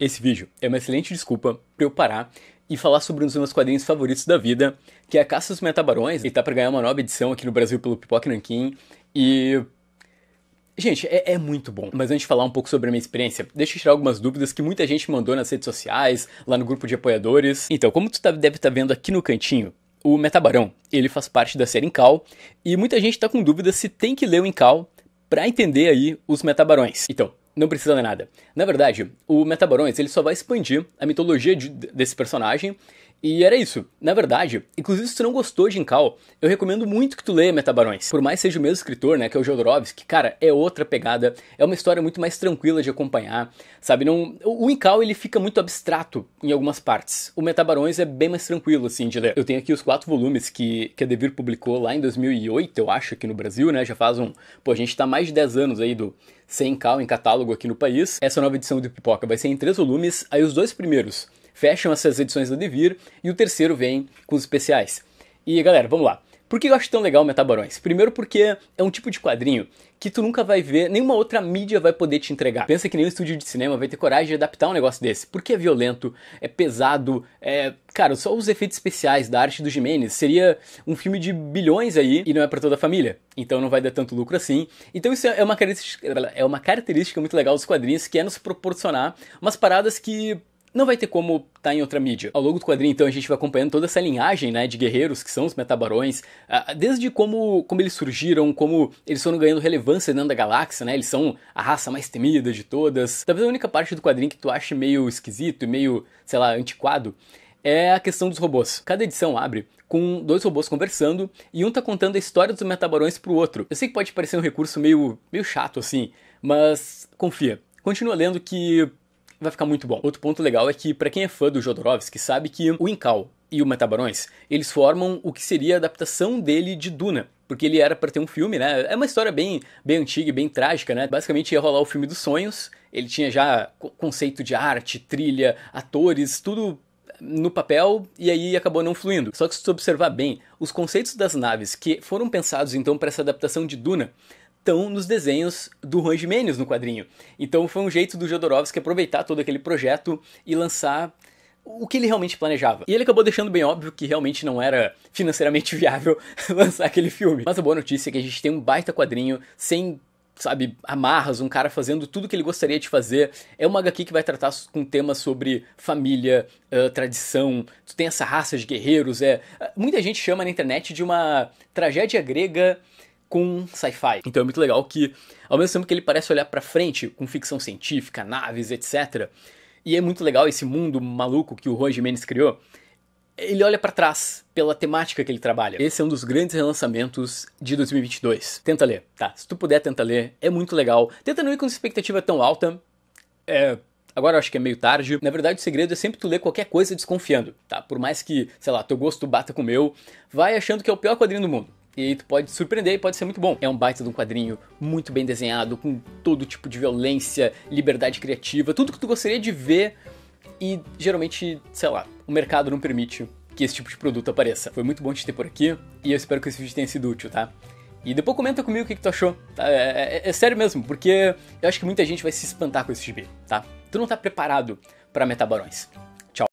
Esse vídeo é uma excelente desculpa para eu parar e falar sobre um dos meus quadrinhos favoritos da vida, que é a Caça dos Metabarões. Ele tá para ganhar uma nova edição aqui no Brasil pelo Pipoque Nankin. E. Gente, é, é, muito bom. Mas antes de falar um pouco sobre a minha experiência, deixa eu tirar algumas dúvidas que muita gente mandou nas redes sociais, lá no grupo de apoiadores. Então, como tu tá, deve estar tá vendo aqui no cantinho, o Metabarão, ele faz parte da série Incal, e muita gente tá com dúvida se tem que ler o Incal para entender aí os Metabarões. Então, não precisa de nada. Na verdade, o Metabarões ele só vai expandir a mitologia de, desse personagem e era isso. Na verdade, inclusive se tu não gostou de Incal, eu recomendo muito que tu leia Metabarões. Por mais seja o mesmo escritor, né, que é o Jodorowsky, cara, é outra pegada, é uma história muito mais tranquila de acompanhar, sabe? Não, o Incal ele fica muito abstrato em algumas partes. O Metabarões é bem mais tranquilo assim de ler. Eu tenho aqui os quatro volumes que que a Devir publicou lá em 2008, eu acho, aqui no Brasil, né? Já faz um, pô, a gente tá mais de 10 anos aí do sem cal em catálogo aqui no país. Essa nova edição do Pipoca vai ser em três volumes, aí os dois primeiros fecham essas edições do Devir e o terceiro vem com os especiais. E galera, vamos lá. Por que eu acho tão legal Metabarões? Primeiro porque é um tipo de quadrinho que tu nunca vai ver, nenhuma outra mídia vai poder te entregar. Pensa que nenhum estúdio de cinema vai ter coragem de adaptar um negócio desse, porque é violento, é pesado, é... Cara, só os efeitos especiais da arte do Jimenez seria um filme de bilhões aí e não é para toda a família. Então não vai dar tanto lucro assim. Então isso é, é uma característica, é uma característica muito legal dos quadrinhos, que é nos proporcionar umas paradas que não vai ter como estar tá em outra mídia. Ao longo do quadrinho, então, a gente vai acompanhando toda essa linhagem, né, de guerreiros que são os metabarões, ah, desde como, como eles surgiram, como eles foram ganhando relevância dentro da galáxia, né, eles são a raça mais temida de todas. Talvez a única parte do quadrinho que tu ache meio esquisito e meio, sei lá, antiquado é a questão dos robôs. Cada edição abre com dois robôs conversando e um tá contando a história dos metabarões pro outro. Eu sei que pode parecer um recurso meio, meio chato assim, mas confia. Continua lendo que vai ficar muito bom. Outro ponto legal é que, para quem é fã do Jodorowsky, sabe que o Incal e o Metabarões, eles formam o que seria a adaptação dele de Duna, porque ele era para ter um filme, né? É uma história bem, bem antiga e bem trágica, né? Basicamente ia rolar o filme dos sonhos, ele tinha já conceito de arte, trilha, atores, tudo no papel e aí acabou não fluindo. Só que se tu observar bem, os conceitos das naves que foram pensados então para essa adaptação de Duna estão nos desenhos do Juan Jimenez no quadrinho. Então foi um jeito do Jodorowsky aproveitar todo aquele projeto e lançar o que ele realmente planejava. E ele acabou deixando bem óbvio que realmente não era financeiramente viável lançar aquele filme. Mas a boa notícia é que a gente tem um baita quadrinho sem sabe, amarras, um cara fazendo tudo que ele gostaria de fazer. É uma HQ que vai tratar com temas sobre família, uh, tradição, tu tem essa raça de guerreiros, é... Muita gente chama na internet de uma tragédia grega com sci-fi. Então é muito legal que, ao mesmo tempo que ele parece olhar para frente com ficção científica, naves, etc. E é muito legal esse mundo maluco que o Juan Jimenez criou. Ele olha para trás pela temática que ele trabalha. Esse é um dos grandes relançamentos de 2022. Tenta ler, tá? Se tu puder, tenta ler. É muito legal. Tenta não ir com expectativa tão alta. É, Agora eu acho que é meio tarde. Na verdade, o segredo é sempre tu ler qualquer coisa desconfiando, tá? Por mais que, sei lá, teu gosto bata com o meu, vai achando que é o pior quadrinho do mundo. E aí tu pode surpreender e pode ser muito bom. É um baita de um quadrinho muito bem desenhado, com todo tipo de violência, liberdade criativa, tudo que tu gostaria de ver. E geralmente, sei lá, o mercado não permite que esse tipo de produto apareça. Foi muito bom te ter por aqui e eu espero que esse vídeo tenha sido útil, tá? E depois comenta comigo o que, que tu achou. Tá, é, é, é, é, sério mesmo, porque eu acho que muita gente vai se espantar com esse gibi, tá? Tu não tá preparado para metabarões.